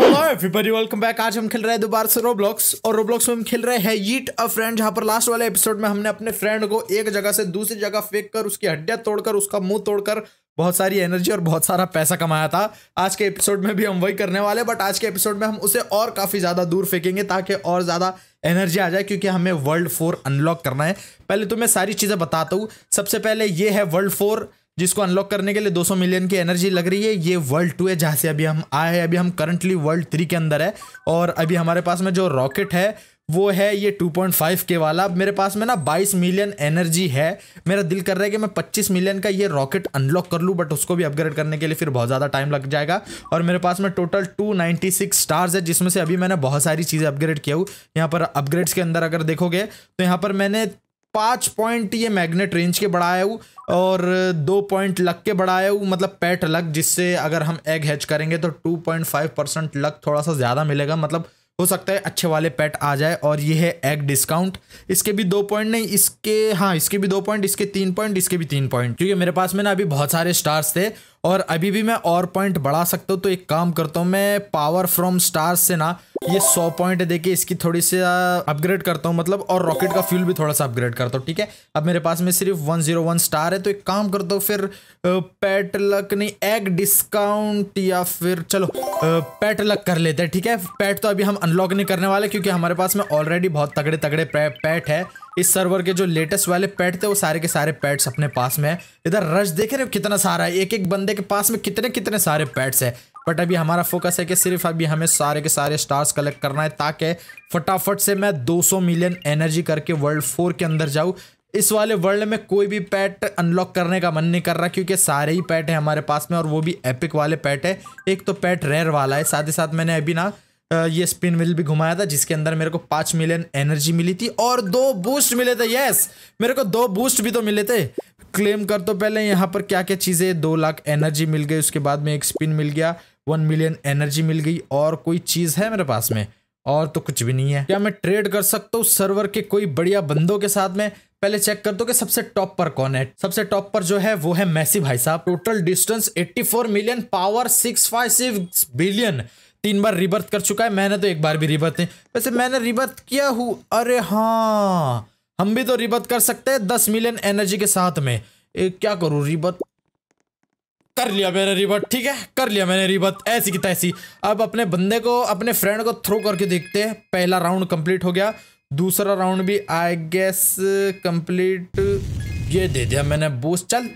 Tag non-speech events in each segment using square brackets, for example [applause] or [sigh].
Hello everybody welcome back आज हम खेल रहे हैं दोबारा से रोब्लॉक्स और रोब्लॉक्स में हम खेल रहे हैं ईट अ फ्रेंड जहां पर लास्ट वाले एपिसोड में हमने अपने फ्रेंड को एक जगह से दूसरी जगह फेंक कर उसकी हड्डियां तोड़कर उसका मुंह तोड़कर बहुत सारी एनर्जी और बहुत सारा पैसा कमाया था आज के एपिसोड में भी हम वही करने वाले बट आज के एपिसोड में हम उसे और काफ़ी ज़्यादा दूर फेंकेंगे ताकि और ज़्यादा एनर्जी आ जाए क्योंकि हमें वर्ल्ड फोर अनलॉक करना है पहले तो मैं सारी चीज़ें बताता हूँ सबसे पहले ये है वर्ल्ड फोर जिसको अनलॉक करने के लिए 200 मिलियन की एनर्जी लग रही है ये वर्ल्ड टू है जहाँ से अभी हम आए हैं अभी हम करंटली वर्ल्ड थ्री के अंदर है और अभी हमारे पास में जो रॉकेट है वो है ये 2.5 के वाला मेरे पास में ना 22 मिलियन एनर्जी है मेरा दिल कर रहा है कि मैं 25 मिलियन का ये रॉकेट अनलॉक कर लूँ बट उसको भी अपग्रेड करने के लिए फिर बहुत ज़्यादा टाइम लग जाएगा और मेरे पास में टोटल 296 स्टार्स है जिसमें से अभी मैंने बहुत सारी चीज़ें अपग्रेड किया हूँ यहाँ पर अपग्रेड्स के अंदर अगर देखोगे तो यहाँ पर मैंने पाँच पॉइंट ये मैग्नेट रेंज के बढ़ाया हूँ और दो पॉइंट लक के बढ़ाया हूँ मतलब पैट लक जिससे अगर हम एग हैच करेंगे तो two point five percent luck थोड़ा सा ज़्यादा मिलेगा मतलब हो सकता है अच्छे वाले पैट आ जाए और ये है एग डिस्काउंट इसके भी दो पॉइंट नहीं इसके हाँ इसके भी दो पॉइंट इसके तीन पॉइंट इसके भी तीन पॉइंट क्योंकि मेरे पास में ना अभी बहुत सारे स्टार्स थे और अभी भी मैं और पॉइंट बढ़ा सकता हूँ तो एक काम करता हूँ मैं पावर फ्रॉम स्टार्स से ना ये सौ पॉइंट देके इसकी थोड़ी सी अपग्रेड करता हूँ मतलब और रॉकेट का फ्यूल भी थोड़ा सा अपग्रेड करता हूँ ठीक है अब मेरे पास में सिर्फ वन जीरो वन स्टार है तो एक काम करता हूँ फिर पेटलक नहीं एग डिस्काउंट या फिर चलो पेटलक कर लेते हैं ठीक है पैट तो अभी हम अनलॉक नहीं करने वाले क्योंकि हमारे पास में ऑलरेडी बहुत तगड़े तगड़े पैट है इस सर्वर के जो लेटेस्ट वाले पेट थे वो सारे के सारे पेट्स अपने पास में है इधर रश देखे रहे कितना सारा है एक एक बंदे के पास में कितने कितने सारे पेट्स है बट अभी हमारा फोकस है कि सिर्फ अभी हमें सारे के सारे स्टार्स कलेक्ट करना है ताकि फटाफट से मैं 200 मिलियन एनर्जी करके वर्ल्ड फोर के अंदर जाऊँ इस वाले वर्ल्ड में कोई भी पैट अनलॉक करने का मन नहीं कर रहा क्योंकि सारे ही पैट है हमारे पास में और वो भी एपिक वाले पैट है एक तो पैट रेयर वाला है साथ ही साथ मैंने अभी ना ये स्पिन व्हील भी घुमाया था जिसके अंदर मेरे को पांच मिलियन एनर्जी मिली थी और दो बूस्ट मिले थे यस मेरे को दो बूस्ट भी तो मिले थे क्लेम कर तो पहले यहाँ पर क्या क्या चीज़ें दो लाख एनर्जी मिल गई उसके बाद में एक स्पिन मिल गया वन मिलियन एनर्जी मिल गई और कोई चीज़ है मेरे पास में और तो कुछ भी नहीं है क्या मैं ट्रेड कर सकता हूँ सर्वर के कोई बढ़िया बंदों के साथ में पहले चेक कर दो कि सबसे टॉप पर कौन है सबसे टॉप पर जो है वो है मैसी भाई साहब total distance 84 million power 656 billion तीन बार रिबर्थ कर चुका है मैंने तो एक बार भी रिबर्थ नहीं वैसे मैंने रिबर्थ किया हूँ अरे हाँ हम भी तो रिबर्थ कर सकते हैं दस मिलियन एनर्जी के साथ में ए, क्या करूँ रिबर्थ कर लिया मैंने रिबर्थ ठीक है कर लिया मैंने रिबर्थ ऐसी की तैसी अब अपने बंदे को अपने फ्रेंड को थ्रो करके देखते हैं पहला राउंड कंप्लीट हो गया दूसरा राउंड भी आई गेस कंप्लीट ये दे दिया मैंने बूस्ट चल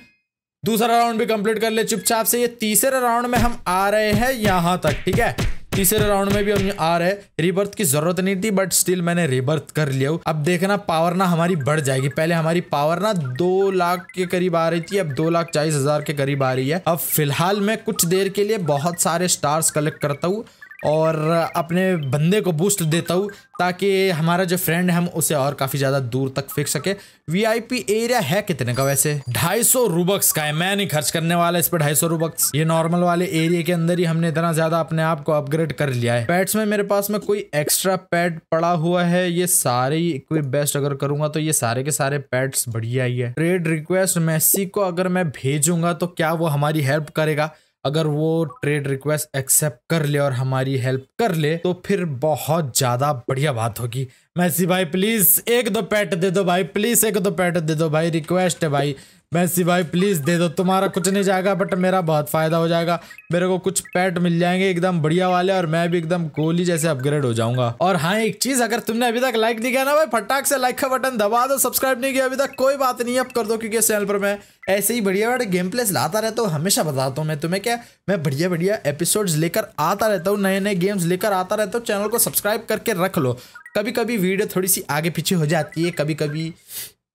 दूसरा राउंड भी कंप्लीट कर ले चुपचाप से ये तीसरे राउंड में हम आ रहे हैं यहाँ तक ठीक है तीसरे राउंड में भी हम आ रहे हैं रिबर्थ की जरूरत नहीं थी बट स्टिल मैंने रिबर्थ कर लिया अब देखना पावर ना हमारी बढ़ जाएगी पहले हमारी पावर ना दो लाख के करीब आ रही थी अब दो लाख चालीस हजार के करीब आ रही है अब फिलहाल मैं कुछ देर के लिए बहुत सारे स्टार्स कलेक्ट करता हूँ और अपने बंदे को बूस्ट देता हूँ ताकि हमारा जो फ्रेंड है हम उसे और काफ़ी ज़्यादा दूर तक फेंक सके वीआईपी एरिया है कितने का वैसे 250 रूबक्स का है मैं नहीं खर्च करने वाला इस पर 250 रूबक्स ये नॉर्मल वाले एरिया के अंदर ही हमने इतना ज़्यादा अपने आप को अपग्रेड कर लिया है पैड्स में मेरे पास में कोई एक्स्ट्रा पैड पड़ा हुआ है ये सारे इक्विप बेस्ट अगर करूंगा तो ये सारे के सारे पैड्स बढ़िया ही है ट्रेड रिक्वेस्ट मैसी को अगर मैं भेजूंगा तो क्या वो हमारी हेल्प करेगा अगर वो ट्रेड रिक्वेस्ट एक्सेप्ट कर ले और हमारी हेल्प कर ले तो फिर बहुत ज़्यादा बढ़िया बात होगी मैसी भाई प्लीज़ एक दो पैट दे दो भाई प्लीज़ एक दो पैट दे दो भाई रिक्वेस्ट है भाई मैसी भाई प्लीज़ दे दो तुम्हारा कुछ नहीं जाएगा बट मेरा बहुत फ़ायदा हो जाएगा मेरे को कुछ पैट मिल जाएंगे एकदम बढ़िया वाले और मैं भी एकदम गोली जैसे अपग्रेड हो जाऊंगा और हाँ एक चीज़ अगर तुमने अभी तक लाइक नहीं किया ना भाई फटाक से लाइक का बटन दबा दो सब्सक्राइब नहीं किया अभी तक कोई बात नहीं अब कर दो क्योंकि इस चैनल पर मैं ऐसे ही बढ़िया बड़े गेम प्लेस लाता रहता हूँ हमेशा बताता हूँ मैं तुम्हें क्या मैं बढ़िया बढ़िया एपिसोड्स लेकर आता रहता हूँ नए नए गेम्स लेकर आता रहता हूँ चैनल को सब्सक्राइब करके रख लो कभी कभी वीडियो थोड़ी सी आगे पीछे हो जाती है कभी कभी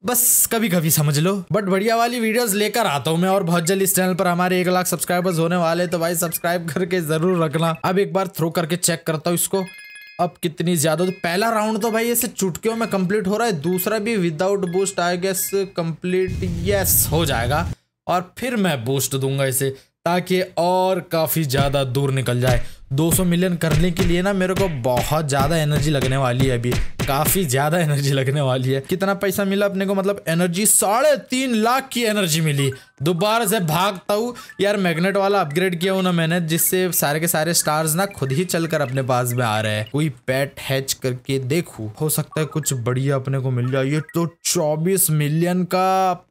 बस कभी कभी समझ लो बट बढ़िया वाली वीडियोस लेकर आता हूँ मैं और बहुत जल्द इस चैनल पर हमारे एक लाख सब्सक्राइबर्स होने वाले तो भाई सब्सक्राइब करके जरूर रखना अब एक बार थ्रो करके चेक करता हूँ इसको अब कितनी ज्यादा तो पहला राउंड तो भाई ऐसे चुटकियों में कंप्लीट हो रहा है दूसरा भी without boost I guess complete yes हो जाएगा और फिर मैं बूस्ट दूंगा इसे ताकि और काफ़ी ज़्यादा दूर निकल जाए 200 मिलियन करने के लिए ना मेरे को बहुत ज़्यादा एनर्जी लगने वाली है अभी काफी ज्यादा एनर्जी लगने वाली है कितना पैसा मिला अपने को मतलब एनर्जी साढ़े तीन लाख की एनर्जी मिली दोबारा से भागता हूँ यार मैग्नेट वाला अपग्रेड किया हूँ ना मैंने जिससे सारे के सारे स्टार्स ना खुद ही चलकर अपने पास में आ रहे हैं कोई पैट हैच करके देखू हो सकता है कुछ बढ़िया अपने को मिल जाए ये तो चौबीस मिलियन का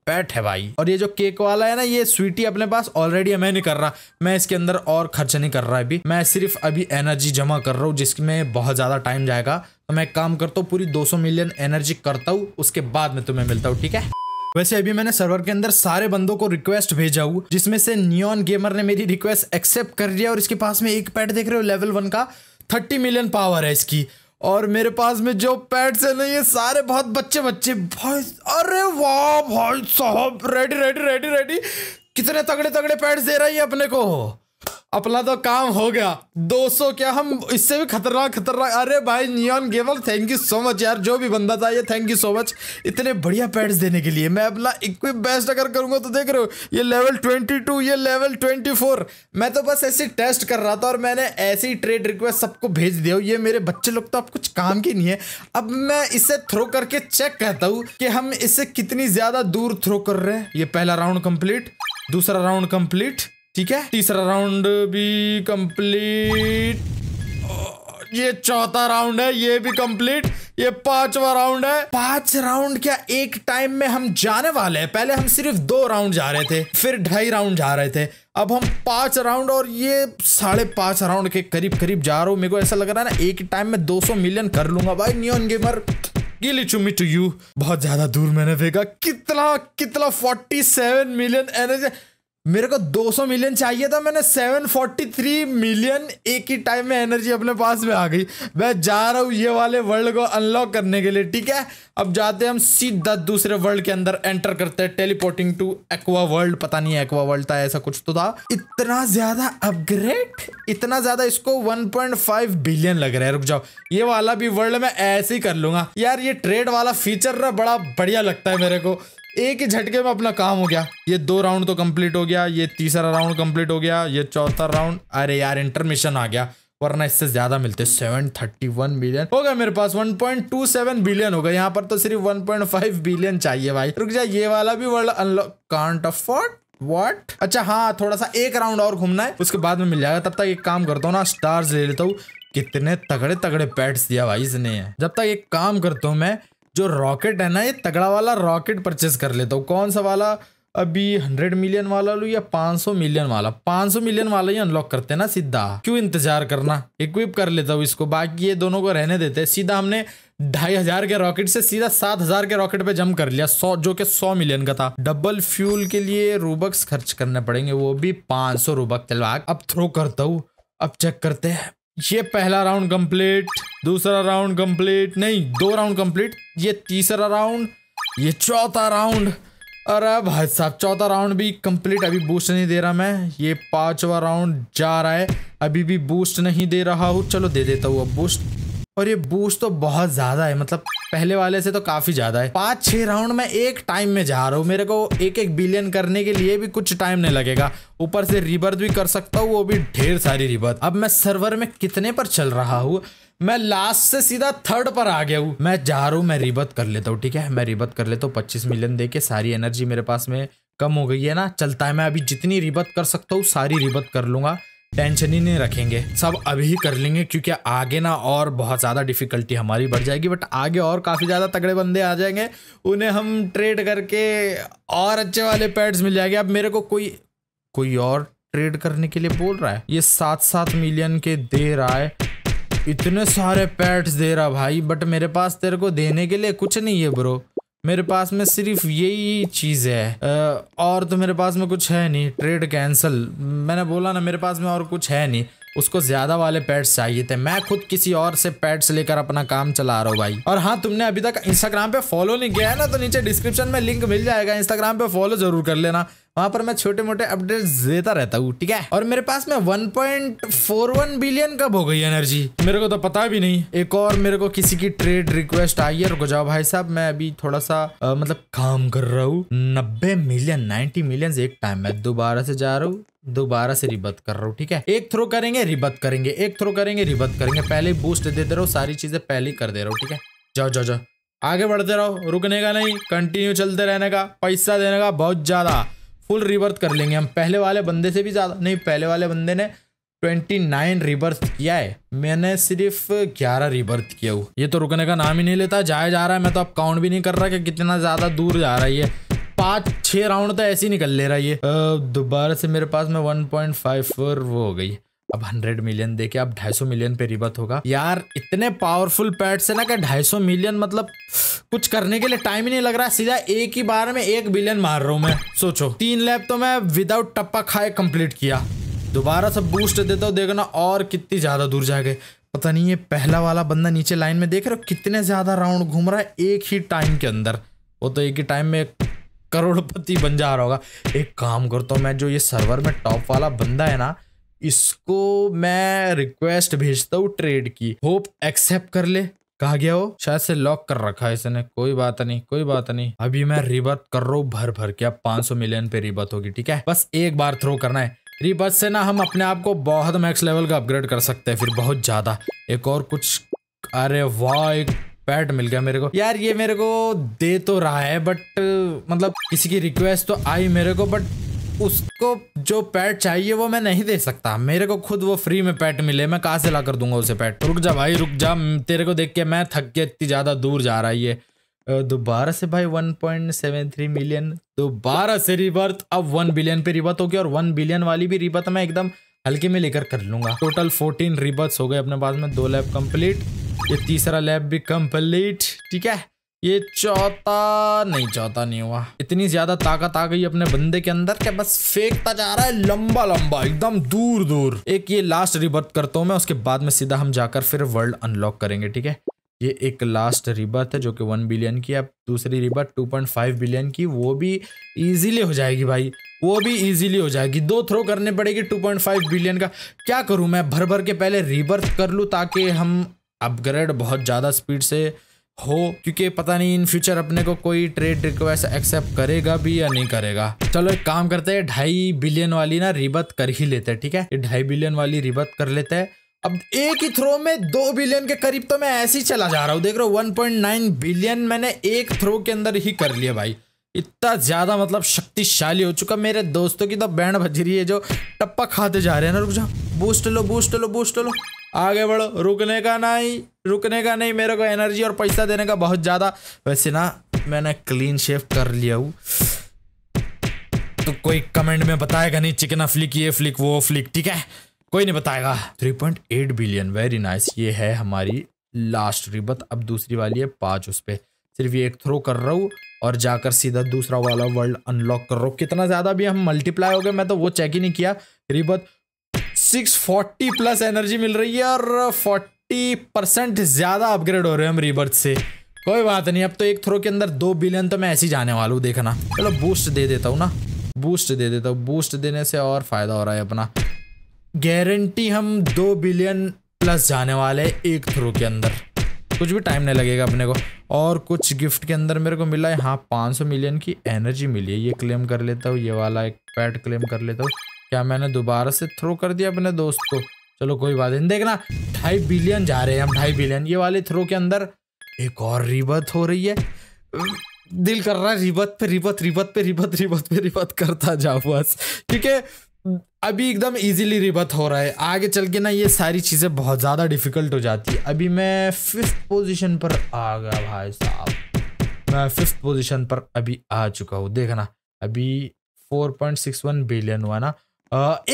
पैट है भाई और ये जो केक वाला है ना ये स्वीटी अपने पास ऑलरेडी है मैं नहीं कर रहा मैं इसके अंदर और खर्च नहीं कर रहा अभी मैं सिर्फ अभी एनर्जी जमा कर रहा हूँ जिसमें बहुत ज्यादा टाइम जाएगा तो मैं काम करता हूँ पूरी 200 मिलियन एनर्जी करता हूँ उसके बाद में तुम्हें मिलता हूँ ठीक है वैसे अभी मैंने सर्वर के अंदर सारे बंदों को रिक्वेस्ट भेजा हूँ जिसमें से नियॉन गेमर ने मेरी रिक्वेस्ट एक्सेप्ट कर लिया और इसके पास में एक पैड देख रहे हो लेवल वन का थर्टी मिलियन पावर है इसकी और मेरे पास में जो पैड्स है ना ये सारे बहुत बच्चे बच्चे भाई अरे वाह भाई साहब रेडी रेडी रेडी रेडी कितने तगड़े तगड़े पैड्स दे रहा है अपने को अपना तो काम हो गया 200 क्या हम इससे भी खतरनाक खतरनाक अरे भाई नियॉन गेवल थैंक यू सो मच यार जो भी बंदा था ये थैंक यू सो मच इतने बढ़िया पैड्स देने के लिए मैं अपना इक्विप बेस्ट अगर करूंगा तो देख रहे हो ये लेवल 22 ये लेवल 24 मैं तो बस ऐसे टेस्ट कर रहा था और मैंने ऐसी ट्रेड रिक्वेस्ट सबको भेज दिया ये मेरे बच्चे लोग तो अब कुछ काम के नहीं है अब मैं इसे थ्रो करके चेक कहता हूँ कि हम इससे कितनी ज़्यादा दूर थ्रो कर रहे हैं ये पहला राउंड कंप्लीट दूसरा राउंड कंप्लीट ठीक है तीसरा राउंड भी कंप्लीट ये चौथा राउंड है ये भी कंप्लीट ये पांचवा राउंड है पांच राउंड क्या एक टाइम में हम जाने वाले हैं पहले हम सिर्फ दो राउंड जा रहे थे फिर ढाई राउंड जा रहे थे अब हम पांच राउंड और ये साढ़े पांच राउंड के करीब करीब जा रहा हूं मेरे को ऐसा लग रहा है ना एक टाइम में 200 मिलियन कर लूंगा भाई नियॉन गेमर गिली चुम्मी टू यू बहुत ज्यादा दूर मैंने देखा कितना कितना 47 मिलियन एनर्जी मेरे को 200 मिलियन चाहिए था मैंने 743 मिलियन एक ही टाइम में एनर्जी अपने पास में आ गई मैं जा रहा हूँ ये वाले वर्ल्ड को अनलॉक करने के लिए ठीक है अब जाते हैं हम सीधा दूसरे वर्ल्ड के अंदर एंटर करते हैं टेलीपोर्टिंग टू एक्वा वर्ल्ड पता नहीं एक्वा वर्ल्ड था ऐसा कुछ तो था इतना ज्यादा अपग्रेड इतना ज्यादा इसको वन बिलियन लग रहा है रुक जाओ ये वाला भी वर्ल्ड में ऐसे ही कर लूंगा यार ये ट्रेड वाला फीचर ना बड़ा बढ़िया लगता है मेरे को एक ही झटके में अपना काम हो गया ये दो राउंड तो कंप्लीट हो गया ये तीसरा राउंड कंप्लीट हो गया ये चौथा राउंड अरे यार इंटरमिशन आ गया वरना इससे ज्यादा मिलते सेवन थर्टी वन बिलियन हो गया मेरे पास one point two seven billion हो गया यहाँ पर तो सिर्फ वन पॉइंट फाइव बिलियन चाहिए भाई रुक जाए ये वाला भी world unlock can't afford what अच्छा हाँ थोड़ा सा एक राउंड और घूमना है उसके बाद में मिल जाएगा तब तक एक काम करता हूँ ना स्टार्स ले लेता हूँ कितने तगड़े तगड़े पैट्स दिया भाई इसने जब तक एक काम करता हूँ मैं जो रॉकेट है ना ये तगड़ा वाला रॉकेट परचेज कर लेता हूँ कौन सा वाला अभी हंड्रेड मिलियन वाला लू या पाँच सौ मिलियन वाला पाँच सौ मिलियन वाला ही अनलॉक करते हैं ना सीधा क्यों इंतजार करना इक्विप कर लेता हूँ इसको बाकी ये दोनों को रहने देते हैं सीधा हमने ढाई हजार के रॉकेट से सीधा सात हजार के रॉकेट पे जम कर लिया सौ जो कि सौ मिलियन का था डबल फ्यूल के लिए रूबक्स खर्च करने पड़ेंगे वो भी पांच सौ रूबक अब थ्रो करता हूँ अब चेक करते हैं ये पहला राउंड कंप्लीट दूसरा राउंड कंप्लीट नहीं दो राउंड कंप्लीट ये तीसरा राउंड ये चौथा राउंड अरे भाई साहब चौथा राउंड भी कंप्लीट अभी बूस्ट नहीं दे रहा मैं ये पांचवा राउंड जा रहा है अभी भी बूस्ट नहीं दे रहा हूँ चलो दे देता हूँ अब बूस्ट और ये बूस्ट तो बहुत ज्यादा है मतलब पहले वाले से तो काफी ज्यादा है पांच छह राउंड में एक टाइम में जा रहा हूँ मेरे को एक एक बिलियन करने के लिए भी कुछ टाइम नहीं लगेगा ऊपर से रिबर्थ भी कर सकता हूँ वो भी ढेर सारी रिबर्थ अब मैं सर्वर में कितने पर चल रहा हूँ मैं लास्ट से सीधा थर्ड पर आ गया हूँ मैं जा रहा हूँ मैं रिबत कर लेता हूँ ठीक है मैं रिबत कर लेता हूँ पच्चीस मिलियन दे के सारी एनर्जी मेरे पास में कम हो गई है ना चलता है मैं अभी जितनी रिबत कर सकता हूँ सारी रिबत कर लूंगा टेंशन ही नहीं रखेंगे सब अभी ही कर लेंगे क्योंकि आगे ना और बहुत ज़्यादा डिफिकल्टी हमारी बढ़ जाएगी बट आगे और काफ़ी ज़्यादा तगड़े बंदे आ जाएंगे उन्हें हम ट्रेड करके और अच्छे वाले पैड्स मिल जाएंगे अब मेरे को कोई कोई और ट्रेड करने के लिए बोल रहा है ये सात सात मिलियन के दे रहा है इतने सारे पैड्स दे रहा भाई बट मेरे पास तेरे को देने के लिए कुछ नहीं है ब्रो मेरे पास में सिर्फ यही चीज़ है और तो मेरे पास में कुछ है नहीं ट्रेड कैंसिल मैंने बोला ना मेरे पास में और कुछ है नहीं उसको ज्यादा वाले पैड्स चाहिए थे मैं खुद किसी और से पैड्स लेकर अपना काम चला रहा हूँ भाई और हाँ तुमने अभी तक इंस्टाग्राम पे फॉलो नहीं किया है ना तो नीचे डिस्क्रिप्शन में लिंक मिल जाएगा इंस्टाग्राम पे फॉलो जरूर कर लेना वहां पर मैं छोटे मोटे अपडेट देता रहता हूँ ठीक है और मेरे पास में one point four one billion कब हो गई एनर्जी मेरे को तो पता भी नहीं एक और मेरे को किसी की ट्रेड रिक्वेस्ट आई है रुको जाओ भाई साहब मैं अभी थोड़ा सा आ, मतलब काम कर रहा हूँ नब्बे मिलियन नाइन्टी मिलियन एक टाइम में दोबारा से जा रहा हूँ दोबारा से रिबत कर रहा हूँ ठीक है एक थ्रो करेंगे रिबत करेंगे एक थ्रो करेंगे रिबत करेंगे पहले बूस्ट दे दे रहा हूँ सारी चीजें पहले ही कर दे रहा हूँ ठीक है जाओ जाओ जाओ आगे बढ़ते रहो रुकने का नहीं कंटिन्यू चलते रहने का पैसा देने का बहुत ज्यादा फुल रिवर्थ कर लेंगे हम पहले वाले बंदे से भी ज़्यादा नहीं पहले वाले बंदे ने ट्वेंटी नाइन रिबर्थ किया है मैंने सिर्फ ग्यारह रिबर्थ किया हुआ ये तो रुकने का नाम ही नहीं लेता जाया जा रहा है मैं तो अब काउंट भी नहीं कर रहा कि कितना ज़्यादा दूर जा रहा है ये पाँच छः राउंड तो ऐसे ही निकल ले रहा है ये दोबारा से मेरे पास में वन पॉइंट फाइव फोर वो हो गई अब हंड्रेड मिलियन देखे अब ढाई सौ मिलियन पे रिबत होगा यार इतने पावरफुल पैड से ना क्या 250 मिलियन मतलब कुछ करने के लिए टाइम ही नहीं लग रहा सीधा एक ही बार में एक बिलियन मार रहा हूँ मैं सोचो तीन लैब तो मैं विदाउट टप्पा खाए कंप्लीट किया दोबारा सब बूस्ट देता हूँ देखना और कितनी ज्यादा दूर जाके पता नहीं ये पहला वाला बंदा नीचे लाइन में देख रहे हो कितने ज्यादा राउंड घूम रहा है एक ही टाइम के अंदर वो तो एक ही टाइम में करोड़पति बन जा रहा होगा एक काम करता हूँ मैं जो ये सर्वर में टॉप वाला बंदा है ना इसको मैं रिक्वेस्ट भेजता हूँ ट्रेड की होप एक्सेप्ट कर ले कहा गया हो शायद से लॉक कर रखा है इसने कोई बात नहीं कोई बात नहीं अभी मैं रिबत कर रहा हूँ भर भर के अब 500 मिलियन पे रिबत होगी ठीक है बस एक बार थ्रो करना है रिबत से ना हम अपने आप को बहुत मैक्स लेवल का अपग्रेड कर सकते हैं फिर बहुत ज्यादा एक और कुछ अरे वाह एक पैट मिल गया मेरे को यार ये मेरे को दे तो रहा है बट मतलब किसी की रिक्वेस्ट तो आई मेरे को बट उसको जो पैट चाहिए वो मैं नहीं दे सकता मेरे को खुद वो फ्री में पैट मिले मैं कहाँ से ला कर दूंगा उसे पैट रुक जा भाई रुक जा तेरे को देख के मैं थक के इतनी ज़्यादा दूर जा रहा है ये दोबारा से भाई 1.73 मिलियन दोबारा से रिबर्थ अब 1 बिलियन पे रिबर्थ होगी और 1 बिलियन वाली भी रिबर्थ मैं एकदम हल्के में लेकर कर लूंगा टोटल 14 रिबर्थ हो गए अपने पास में दो लैब कंप्लीट ये तीसरा लैब भी कंप्लीट ठीक है ये चौथा नहीं चौथा नहीं हुआ इतनी ज्यादा ताकत आ गई अपने बंदे के अंदर क्या बस फेंकता जा रहा है लंबा लंबा एकदम दूर दूर एक ये लास्ट रिबर्थ करता हूँ मैं उसके बाद में सीधा हम जाकर फिर वर्ल्ड अनलॉक करेंगे ठीक है ये एक लास्ट रिबर्थ है जो कि वन बिलियन की अब दूसरी rebirth two point five billion की वो भी ईजिली हो जाएगी भाई वो भी इजीली हो जाएगी दो थ्रो करने पड़ेगी टू पॉइंट फाइव बिलियन का क्या करूँ मैं भर भर के पहले रिबर्थ कर लूँ ताकि हम अपग्रेड बहुत ज़्यादा स्पीड से हो क्योंकि पता नहीं इन फ्यूचर अपने को कोई ट्रेड रिक्वेस्ट एक्सेप्ट करेगा भी या नहीं करेगा चलो एक काम करते हैं ढाई बिलियन वाली ना रिबत कर ही लेते हैं ठीक है ये ढाई बिलियन वाली रिबत कर लेते हैं अब एक ही थ्रो में दो बिलियन के करीब तो मैं ऐसे ही चला जा रहा हूँ देख रहा हूँ वन बिलियन मैंने एक थ्रो के अंदर ही कर लिया भाई इतना ज़्यादा मतलब शक्तिशाली हो चुका मेरे दोस्तों की तो बैंड बज रही है जो टप्पा खाते जा रहे हैं ना रुक जा बूस्ट लो बूस्ट लो बूस्ट लो आगे बढ़ो रुकने का नहीं रुकने का नहीं मेरे को एनर्जी और पैसा देने का बहुत ज़्यादा वैसे ना मैंने क्लीन शेव कर लिया हूँ तो कोई कमेंट में बताएगा नहीं चिकना फ्लिक ये फ्लिक वो फ्लिक ठीक है कोई नहीं बताएगा 3.8 बिलियन वेरी नाइस ये है हमारी लास्ट रिबत अब दूसरी वाली है पांच उस पर सिर्फ ये एक थ्रो कर रहा हूँ और जाकर सीधा दूसरा वाला वर्ल्ड अनलॉक कर रहा हूँ कितना ज़्यादा भी हम मल्टीप्लाई हो गए मैं तो वो चेक ही नहीं किया सिक्स 640 प्लस एनर्जी मिल रही है और 40 परसेंट ज़्यादा अपग्रेड हो रहे हैं हम रिबर्थ से कोई बात नहीं अब तो एक थ्रो के अंदर दो बिलियन तो मैं ऐसे ही जाने वाला हूँ देखना चलो बूस्ट दे देता हूँ ना बूस्ट दे देता हूँ बूस्ट देने से और फ़ायदा हो रहा है अपना गारंटी हम दो बिलियन प्लस जाने वाले एक थ्रो के अंदर कुछ भी टाइम नहीं लगेगा अपने को और कुछ गिफ्ट के अंदर मेरे को मिला है हाँ पाँच मिलियन की एनर्जी मिली है ये क्लेम कर लेता हूँ ये वाला एक पैड क्लेम कर लेता हूँ क्या मैंने दोबारा से थ्रो कर दिया अपने दोस्त को चलो कोई बात नहीं देखना ढाई बिलियन जा रहे हैं हम ढाई बिलियन ये वाले थ्रो के अंदर एक और रिबत हो रही है दिल कर रहा है रिबत पे रिबत रिबत पे रिबत रिबत पे रिबत करता जाओ बस ठीक है अभी एकदम इजीली रिबत हो रहा है आगे चल के ना ये सारी चीज़ें बहुत ज़्यादा डिफ़िकल्ट हो जाती है अभी मैं फिफ्थ पोजीशन पर आ गया भाई साहब मैं फिफ्थ पोजीशन पर अभी आ चुका हूँ देखना अभी 4.61 बिलियन हुआ ना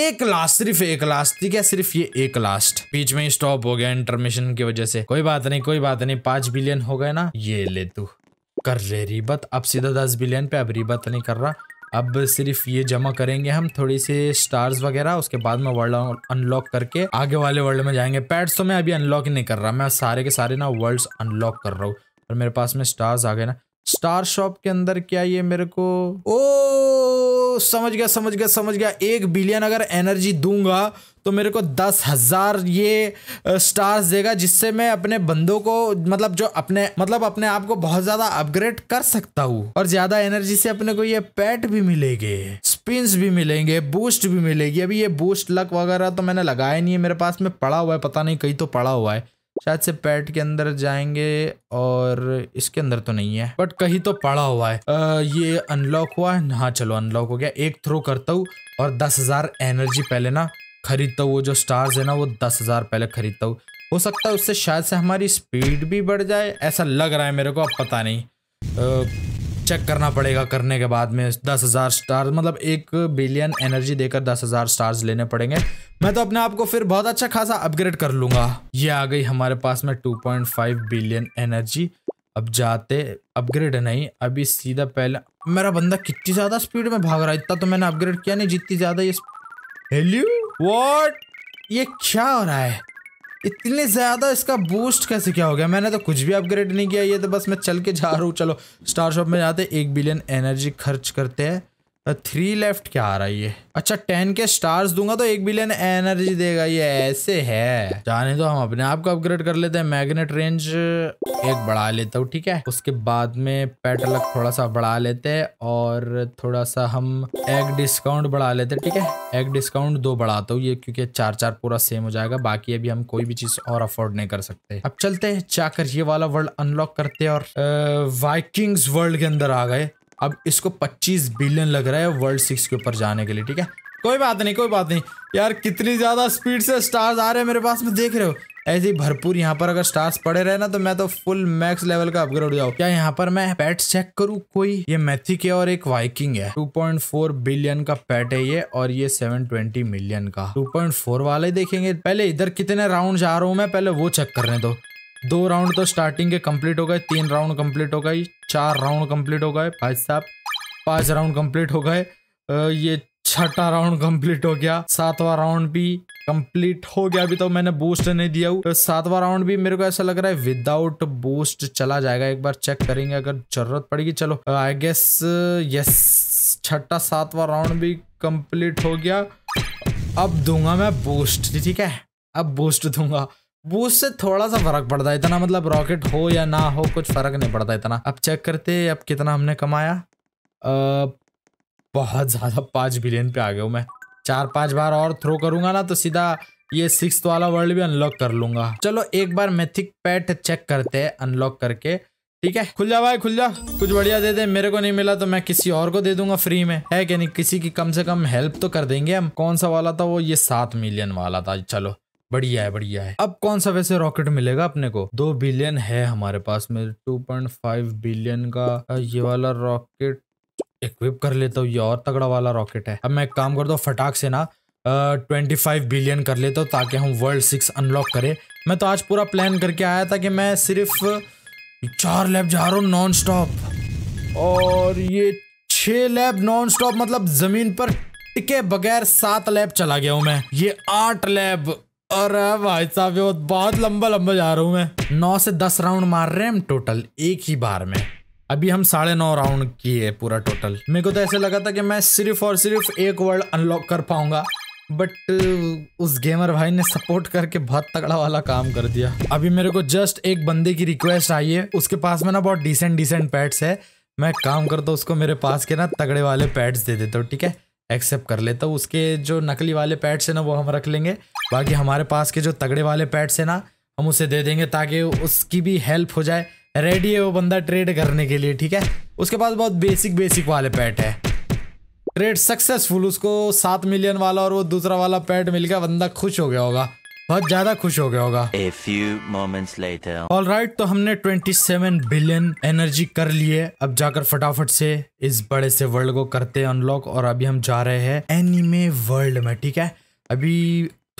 एक लास्ट सिर्फ एक लास्ट ठीक है सिर्फ ये एक लास्ट बीच में स्टॉप हो गया इंटरमिशन की वजह से कोई बात नहीं कोई बात नहीं पांच बिलियन हो गए ना ये ले तू कर ले रिबत अब सीधा दस बिलियन पे अब रिबत नहीं कर रहा अब सिर्फ ये जमा करेंगे हम थोड़ी सी स्टार्स वगैरह उसके बाद में वर्ल्ड अनलॉक करके आगे वाले वर्ल्ड में जाएंगे पैड्स तो मैं अभी अनलॉक ही नहीं कर रहा मैं सारे के सारे ना वर्ल्ड्स अनलॉक कर रहा हूँ और मेरे पास में स्टार्स आ गए ना स्टार शॉप के अंदर क्या ये मेरे को ओ समझ गया समझ गया समझ गया एक बिलियन अगर एनर्जी दूंगा तो मेरे को दस हजार ये स्टार्स देगा जिससे मैं अपने बंदों को मतलब जो अपने मतलब अपने आप को बहुत ज्यादा अपग्रेड कर सकता हूँ और ज्यादा एनर्जी से अपने को ये पैट भी मिलेंगे स्पिन्स भी मिलेंगे बूस्ट भी मिलेगी अभी ये बूस्ट लक वगैरह तो मैंने लगाया नहीं है मेरे पास में पड़ा हुआ है पता नहीं कहीं तो पड़ा हुआ है शायद से पैट के अंदर जाएंगे और इसके अंदर तो नहीं है बट कहीं तो पड़ा हुआ है आ, ये अनलॉक हुआ है हाँ चलो अनलॉक हो गया एक थ्रो करता हूँ और दस हजार एनर्जी पहले ना खरीदता हूँ वो जो स्टार्स है ना वो दस हजार पहले खरीदता हूँ हो सकता है उससे शायद से हमारी स्पीड भी बढ़ जाए ऐसा लग रहा है मेरे को अब पता नहीं आ, चेक करना पड़ेगा करने के बाद में दस हज़ार स्टार मतलब एक बिलियन एनर्जी देकर दस हज़ार स्टार्स लेने पड़ेंगे मैं तो अपने आप को फिर बहुत अच्छा खासा अपग्रेड कर लूँगा ये आ गई हमारे पास में two point five billion energy अब जाते अपग्रेड नहीं अभी सीधा पहले मेरा बंदा कितनी ज़्यादा स्पीड में भाग रहा है इतना तो मैंने अपग्रेड किया नहीं जितनी ज़्यादा ये हेल्यू वॉट ये क्या हो रहा है इतने ज़्यादा इसका बूस्ट कैसे क्या हो गया मैंने तो कुछ भी अपग्रेड नहीं किया ये तो बस मैं चल के जा रहा हूँ चलो स्टार शॉप में जाते एक बिलियन एनर्जी खर्च करते हैं थ्री लेफ्ट क्या आ रहा है ये अच्छा टेन के स्टार्स दूंगा तो एक बिलियन एनर्जी देगा ये ऐसे है जाने तो हम अपने आप को अपग्रेड कर लेते हैं मैग्नेट रेंज एक बढ़ा लेता हूँ ठीक है उसके बाद में पेटलक थोड़ा सा बढ़ा लेते हैं और थोड़ा सा हम एग डिस्काउंट बढ़ा लेते हैं ठीक है एग डिस्काउंट दो बढ़ाता हूँ ये क्योंकि चार चार पूरा सेम हो जाएगा बाकी अभी हम कोई भी चीज और अफोर्ड नहीं कर सकते अब चलते हैं जाकर ये वाला वर्ल्ड अनलॉक करते हैं और वाइकिंग्स वर्ल्ड के अंदर आ गए अब इसको 25 बिलियन लग रहा है वर्ल्ड सिक्स के ऊपर जाने के लिए ठीक है कोई बात नहीं कोई बात नहीं यार कितनी ज़्यादा स्पीड से स्टार्स आ रहे हैं मेरे पास में देख रहे हो ऐसे ही भरपूर यहाँ पर अगर स्टार्स पड़े रहे ना तो मैं तो फुल मैक्स लेवल का अपग्रेड हो जाऊँ क्या यहाँ पर मैं पैट चेक करूँ कोई ये मैथिक है और एक वाइकिंग है 2.4 बिलियन का पैट है ये और ये 720 मिलियन का 2.4 वाले देखेंगे पहले इधर कितने राउंड जा रहा हूँ मैं पहले वो चेक कर रहे दो दो राउंड तो स्टार्टिंग के कंप्लीट हो गए तीन राउंड कंप्लीट हो गए चार राउंड कंप्लीट हो गए भाई साहब पांच राउंड कंप्लीट हो गए ये छठा राउंड कंप्लीट हो गया सातवां राउंड भी कंप्लीट हो गया अभी तो मैंने बूस्ट नहीं दिया हूँ तो सातवां राउंड भी मेरे को ऐसा लग रहा है विदाउट बूस्ट चला जाएगा एक बार चेक करेंगे अगर जरूरत पड़ेगी चलो आई गेस यस छठा सातवां राउंड भी कंप्लीट हो गया अब दूंगा मैं बूस्ट ठीक है अब बूस्ट दूंगा बूस्ट से थोड़ा सा फर्क पड़ता है इतना मतलब रॉकेट हो या ना हो कुछ फर्क नहीं पड़ता इतना अब चेक करते अब कितना हमने कमाया आ, बहुत ज़्यादा पाँच बिलियन पे आ गया हूँ मैं चार पांच बार और थ्रो करूंगा ना तो सीधा ये सिक्स वाला वर्ल्ड भी अनलॉक कर लूंगा चलो एक बार मैथिक पैट चेक करते है अनलॉक करके ठीक है खुल जा भाई खुल जा कुछ बढ़िया दे दे मेरे को नहीं मिला तो मैं किसी और को दे दूंगा फ्री में है कि नहीं किसी की कम से कम हेल्प तो कर देंगे हम कौन सा वाला था वो ये सात मिलियन वाला था चलो बढ़िया है बढ़िया है अब कौन सा वैसे रॉकेट मिलेगा अपने को दो बिलियन है हमारे पास में टू पॉइंट फाइव बिलियन का ये वाला रॉकेट इक्विप कर लेता हूँ ये और तगड़ा वाला रॉकेट है अब मैं एक काम करता हूँ फटाक से ना ट्वेंटी फाइव बिलियन कर लेता हूँ ताकि हम वर्ल्ड सिक्स अनलॉक करें मैं तो आज पूरा प्लान करके आया था कि मैं सिर्फ चार लैब जा रहा हूँ नॉन स्टॉप और ये छह लैब नॉन स्टॉप मतलब ज़मीन पर टिके बगैर सात लैब चला गया हूँ मैं ये आठ लैब और भाई साहब ये बहुत लंबा लंबा जा रहा हूँ मैं नौ से दस राउंड मार रहे हैं हम टोटल एक ही बार में अभी हम साढ़े नौ राउंड किए पूरा टोटल मेरे को तो ऐसे लगा था कि मैं सिर्फ और सिर्फ एक वर्ल्ड अनलॉक कर पाऊंगा बट उस गेमर भाई ने सपोर्ट करके बहुत तगड़ा वाला काम कर दिया अभी मेरे को जस्ट एक बंदे की रिक्वेस्ट आई है उसके पास में ना बहुत डिसेंट डिसेंट पैड्स है मैं काम करता हूँ उसको मेरे पास के ना तगड़े वाले पैड्स दे देता हूँ ठीक है एक्सेप्ट कर लेता हूँ उसके जो नकली वाले पैड्स हैं ना वो हम रख लेंगे बाकी हमारे पास के जो तगड़े वाले पैड्स हैं ना हम उसे दे देंगे ताकि उसकी भी हेल्प हो जाए रेडी है वो बंदा ट्रेड करने के लिए ठीक है उसके पास बहुत बेसिक बेसिक वाले पैट है ट्रेड सक्सेसफुल उसको सात मिलियन वाला और वो दूसरा वाला पैट मिल गया बंदा खुश हो गया होगा बहुत ज्यादा खुश हो गया होगा a few moments later all right तो हमने 27 बिलियन एनर्जी कर लिए अब जाकर फटाफट से इस बड़े से वर्ल्ड को करते हैं अनलॉक और अभी हम जा रहे हैं एनिमे वर्ल्ड में ठीक है अभी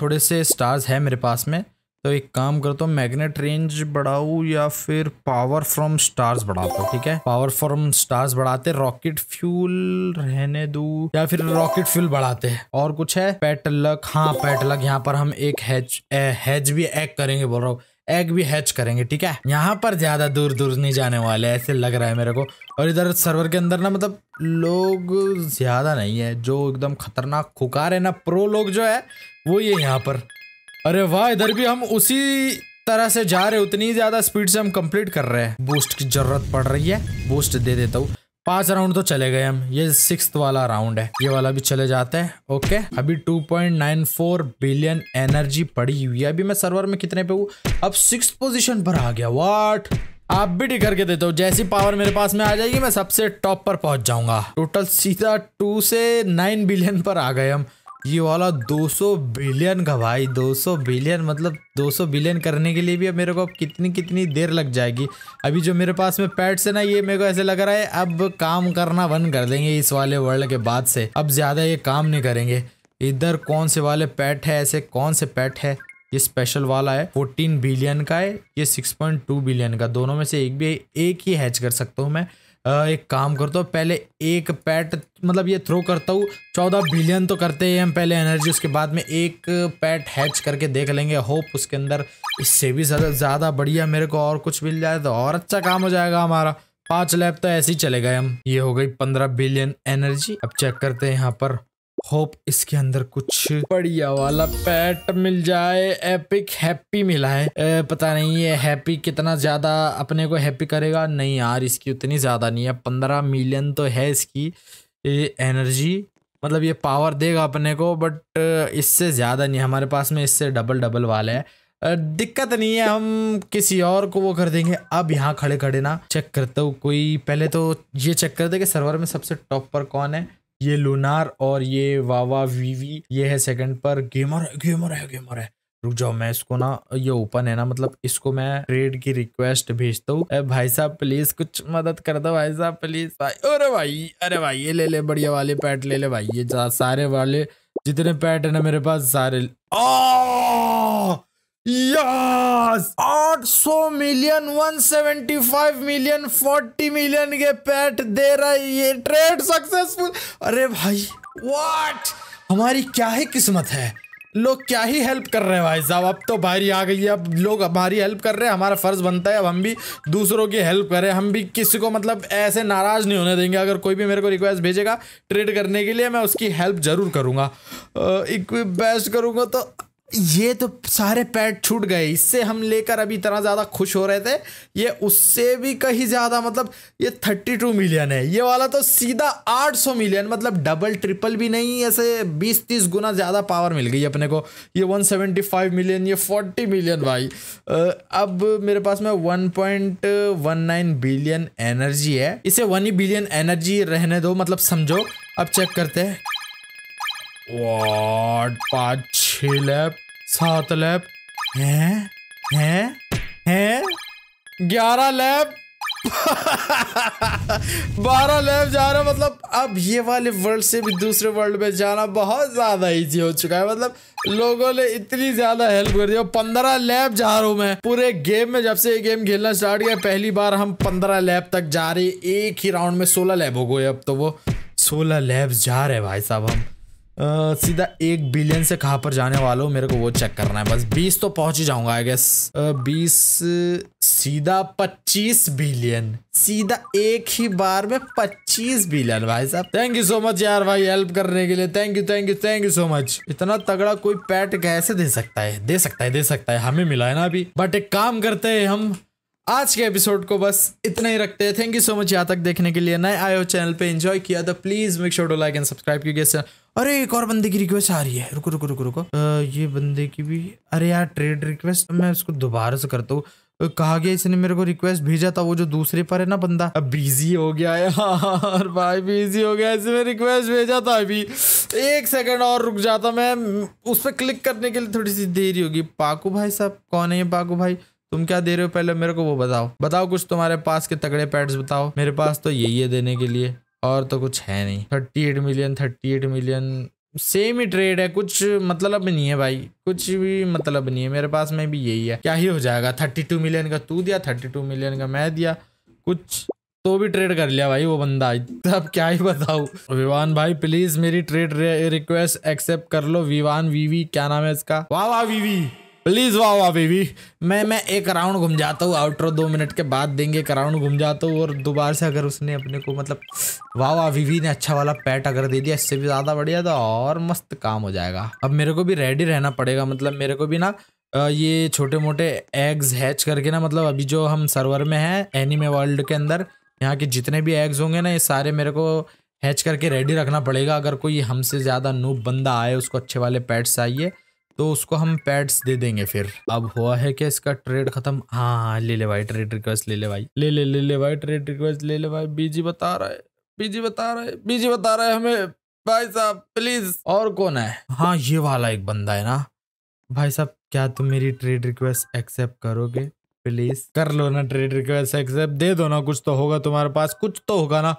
थोड़े से स्टार्स है मेरे पास में तो एक काम करता हूँ मैग्नेट रेंज बढ़ाऊ या फिर पावर फ्रॉम स्टार्स बढ़ाता हूँ ठीक है पावर फ्रॉम स्टार्स बढ़ाते रॉकेट फ्यूल रहने दू या फिर रॉकेट फ्यूल बढ़ाते हैं और कुछ है पेटलक हाँ पेटलक यहाँ पर हम एक हैच हैच भी एग करेंगे बोल रहा हूँ एग भी हैच करेंगे ठीक है यहाँ पर ज्यादा दूर दूर नहीं जाने वाले ऐसे लग रहा है मेरे को और इधर सर्वर के अंदर ना मतलब लोग ज्यादा नहीं है जो एकदम खतरनाक खुकार है ना प्रो लोग जो है वो ये यहाँ पर अरे वाह इधर भी हम उसी तरह से जा रहे उतनी ज्यादा स्पीड से हम कंप्लीट कर रहे हैं बूस्ट की जरूरत पड़ रही है बूस्ट दे देता हूँ पांच राउंड तो चले गए हम ये सिक्स वाला राउंड है ये वाला भी चले जाते हैं ओके अभी 2.94 बिलियन एनर्जी पड़ी हुई है अभी मैं सर्वर में कितने पे हूँ अब सिक्स पोजीशन पर आ गया वाट आप भी डी करके देते हो जैसी पावर मेरे पास में आ जाएगी मैं सबसे टॉप पर पहुंच जाऊंगा टोटल सीधा टू से नाइन बिलियन पर आ गए हम ये वाला 200 बिलियन का भाई 200 बिलियन मतलब 200 बिलियन करने के लिए भी अब मेरे को अब कितनी कितनी देर लग जाएगी अभी जो मेरे पास में पैट्स है ना ये मेरे को ऐसे लग रहा है अब काम करना बंद कर देंगे इस वाले वर्ल्ड के बाद से अब ज़्यादा ये काम नहीं करेंगे इधर कौन से वाले पैट है ऐसे कौन से पैट है ये स्पेशल वाला है फोर्टीन बिलियन का है ये सिक्स बिलियन का दोनों में से एक भी एक ही हैच कर सकता हूँ मैं एक काम करता हूँ पहले एक पैट मतलब ये थ्रो करता हूँ चौदह बिलियन तो करते ही हम पहले एनर्जी उसके बाद में एक पैट हैच करके देख लेंगे होप उसके अंदर इससे भी ज़्यादा ज़्यादा बढ़िया मेरे को और कुछ मिल जाए तो और अच्छा काम हो जाएगा हमारा पांच लैब तो ऐसे ही चले गए हम ये हो गई पंद्रह बिलियन एनर्जी अब चेक करते हैं यहाँ पर होप इसके अंदर कुछ बढ़िया वाला पैट मिल जाए एपिक हैप्पी मिला है ए, पता नहीं ये हैप्पी कितना ज्यादा अपने को हैप्पी करेगा नहीं यार इसकी उतनी ज्यादा नहीं है पंद्रह मिलियन तो है इसकी ए, एनर्जी मतलब ये पावर देगा अपने को बट इससे ज़्यादा नहीं हमारे पास में इससे डबल डबल वाला है दिक्कत नहीं है हम किसी और को वो कर देंगे अब यहाँ खड़े खड़े ना चेक करते हो कोई पहले तो ये चेक कर दे कि सर्वर में सबसे टॉप पर कौन है ये लुनार और ये वावा वीवी ये है सेकंड पर गेमर है गेमर है गेमर है रुक जाओ मैं इसको ना ये ओपन है ना मतलब इसको मैं ट्रेड की रिक्वेस्ट भेजता हूँ भाई साहब प्लीज कुछ मदद कर दो भाई साहब प्लीज भाई अरे भाई अरे भाई ये ले ले बढ़िया वाले पैट ले ले भाई ये सारे वाले जितने पैट है ना मेरे पास सारे oh yes 800 million 175 million 40 million के पैट दे रहा है ये ट्रेड सक्सेसफुल अरे भाई व्हाट हमारी क्या ही किस्मत है लोग क्या ही हेल्प कर रहे हैं भाई साहब अब तो बारी आ गई है अब लोग हमारी हेल्प कर रहे हैं हमारा फ़र्ज बनता है अब हम भी दूसरों की हेल्प करें हम भी किसी को मतलब ऐसे नाराज़ नहीं होने देंगे अगर कोई भी मेरे को रिक्वेस्ट भेजेगा ट्रेड करने के लिए मैं उसकी हेल्प ज़रूर करूँगा बेस्ट करूँगा तो ये तो सारे पैड छूट गए इससे हम लेकर अभी इतना ज़्यादा खुश हो रहे थे ये उससे भी कहीं ज़्यादा मतलब ये थर्टी टू मिलियन है ये वाला तो सीधा आठ सौ मिलियन मतलब डबल ट्रिपल भी नहीं ऐसे बीस तीस गुना ज़्यादा पावर मिल गई अपने को ये वन सेवेंटी फाइव मिलियन ये फोर्टी मिलियन भाई अब मेरे पास में one point one nine billion energy है इसे वन ही बिलियन एनर्जी रहने दो मतलब समझो अब चेक करते हैं वाट पाँच छः लैप सात लैब हैं हैं हैं ग्यारह लैब [laughs] बारह लैब जा रहा मतलब अब ये वाले वर्ल्ड से भी दूसरे वर्ल्ड में जाना बहुत ज्यादा इजी हो चुका है मतलब लोगों ने इतनी ज्यादा हेल्प कर दिया पंद्रह लैब जा रहा हूँ मैं पूरे गेम में जब से ये गेम खेलना स्टार्ट किया पहली बार हम पंद्रह लैब तक जा रहे एक ही राउंड में सोलह लैब हो गए अब तो वो सोलह लैब जा रहे भाई साहब हम आ, सीधा एक बिलियन से कहा पर जाने वाला हूँ मेरे को वो चेक करना है बस बीस तो पहुंच ही जाऊंगा आई गेस बीस सीधा पच्चीस बिलियन सीधा एक ही बार में पच्चीस बिलियन भाई साहब थैंक यू सो मच यार भाई हेल्प करने के लिए thank you thank you thank you so much इतना तगड़ा कोई पैट कैसे दे सकता है दे सकता है दे सकता है हमें मिला है ना अभी बट एक काम करते हैं हम आज के एपिसोड को बस इतना ही रखते हैं थैंक यू सो मच यहाँ तक देखने के लिए नए आए हो चैनल पे एंजॉय किया था please make sure to like and subscribe क्योंकि अरे एक और बंदे की रिक्वेस्ट आ रही है रुको रुको रुको रुको ये बंदे की भी अरे यार ट्रेड रिक्वेस्ट मैं उसको दोबारा से करता हूँ कहा गया इसने मेरे को रिक्वेस्ट भेजा था वो जो दूसरे पर है ना बंदा अब बिजी हो गया है यार भाई बिजी हो गया इसने रिक्वेस्ट भेजा था अभी एक सेकंड और रुक जाता मैं उस पर क्लिक करने के लिए थोड़ी सी देरी होगी पाकू भाई साहब कौन है ये पाकू भाई तुम क्या दे रहे हो पहले मेरे को वो बताओ बताओ कुछ तुम्हारे पास के तगड़े पैड्स बताओ मेरे पास तो यही है देने के लिए और तो कुछ है नहीं thirty eight million thirty eight million same ही ट्रेड है कुछ मतलब नहीं है भाई कुछ भी मतलब नहीं है मेरे पास में भी यही है क्या ही हो जाएगा थर्टी टू मिलियन का तू दिया थर्टी टू मिलियन का मैं दिया कुछ तो भी ट्रेड कर लिया भाई वो बंदा अब क्या ही बताऊ विवान भाई प्लीज मेरी ट्रेड रिक्वेस्ट एक्सेप्ट कर लो विवान वीवी क्या नाम है इसका वाह वाह वीवी प्लीज वाह वाह बेबी मैं मैं एक राउंड घूम जाता हूँ आउटर दो मिनट के बाद देंगे एक राउंड घूम जाता हूँ और दोबारा से अगर उसने अपने को मतलब वाह वाह ने अच्छा वाला पैट अगर दे दिया इससे भी ज़्यादा बढ़िया तो और मस्त काम हो जाएगा अब मेरे को भी रेडी रहना पड़ेगा मतलब मेरे को भी ना ये छोटे मोटे एग्स हैच करके ना मतलब अभी जो हम सर्वर में हैं एनिमे वर्ल्ड के अंदर यहाँ के जितने भी एग्स होंगे ना ये सारे मेरे को हैच करके रेडी रखना पड़ेगा अगर कोई हमसे ज़्यादा नूब बंदा आए उसको अच्छे वाले पैट्स चाहिए तो उसको हम पैड्स दे देंगे फिर अब हुआ है क्या इसका ट्रेड खत्म हाँ ले ले भाई ट्रेड रिक्वेस्ट ले ले भाई ले ले ले ले भाई ट्रेड रिक्वेस्ट ले ले भाई बीजी बता रहा है बीजी बता रहा है बीजी बता रहा है हमें भाई साहब प्लीज और कौन है हाँ ये वाला एक बंदा है ना भाई साहब क्या तुम मेरी ट्रेड रिक्वेस्ट एक्सेप्ट करोगे प्लीज कर लो ना ट्रेड रिक्वेस्ट एक्सेप्ट दे दो ना कुछ तो होगा तुम्हारे पास कुछ तो होगा ना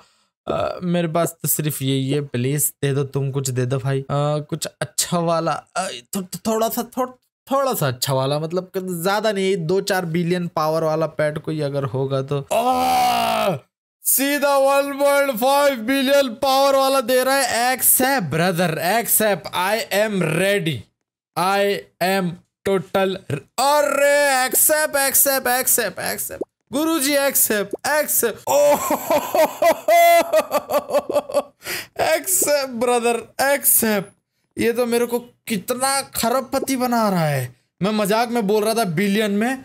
आ, मेरे पास तो सिर्फ यही है प्लीज दे दो तुम कुछ दे दो भाई आ, कुछ अच्छा वाला आ, थो, थोड़ा सा थो, थोड़ा सा अच्छा वाला मतलब ज्यादा नहीं दो चार बिलियन पावर वाला पैड कोई अगर होगा तो आ, सीधा 1.5 बिलियन पावर वाला दे रहा है accept brother accept I am ready I am total अरे एक्सेप एक्सेप एक्सेप एक्सेप जी accept accept Oh, accept brother accept. ये तो मेरे को कितना खरबपति बना रहा है मैं मजाक में बोल रहा था बिलियन में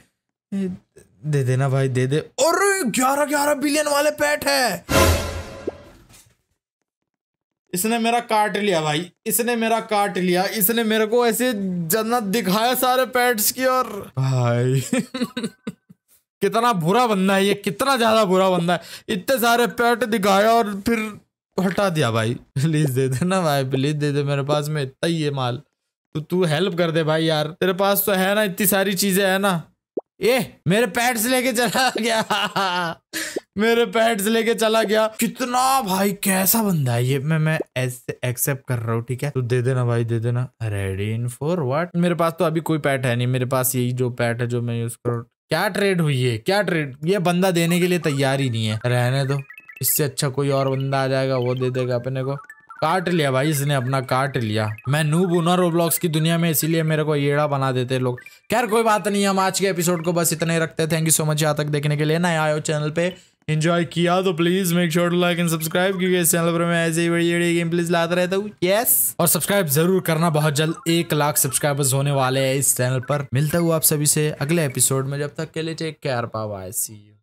दे देना भाई दे दे और ग्यारह ग्यारह बिलियन वाले पेट है इसने मेरा काट लिया भाई इसने मेरा काट लिया इसने मेरे को ऐसे जन्नत दिखाया सारे पेट्स की और भाई [laughs] कितना बुरा बंदा है ये कितना ज्यादा बुरा बंदा है इतने सारे पेट दिखाया और फिर हटा दिया भाई प्लीज दे देना भाई प्लीज दे दे मेरे पास में इतना ही है माल तो तू हेल्प कर दे भाई यार तेरे पास तो है ना इतनी सारी चीजें है ना ये मेरे पैट्स लेके चला गया मेरे पैट्स लेके चला गया कितना भाई कैसा बंदा है ये मैं मैं ऐसे एक्सेप्ट कर रहा हूँ ठीक है तू तो दे देना भाई दे देना रेडी इन फॉर व्हाट मेरे पास तो अभी कोई पैट है नहीं मेरे पास यही जो पैट है जो मैं यूज कर क्या ट्रेड हुई है क्या ट्रेड ये बंदा देने के लिए तैयार ही नहीं है रहने दो इससे अच्छा कोई और बंदा आ जाएगा वो दे देगा अपने को काट लिया भाई इसने अपना काट लिया मैं नूब हूं ना की दुनिया में इसीलिए मेरे को येड़ा बना देते लोग खैर कोई बात नहीं हम आज के एपिसोड को बस इतने रखते थैंक यू सो मच यहाँ तक देखने के लिए ना आयो चैनल पे इंजॉय किया तो please make sure to like and subscribe क्योंकि इस चैनल पर मैं ऐसे ही बड़ी बड़ी गेम प्लीज लाता रहता हूँ यस और सब्सक्राइब जरूर करना बहुत जल्द एक लाख सब्सक्राइबर्स होने वाले हैं इस चैनल पर मिलता हूँ आप सभी से अगले एपिसोड में जब तक के लिए टेक केयर पावा सी यू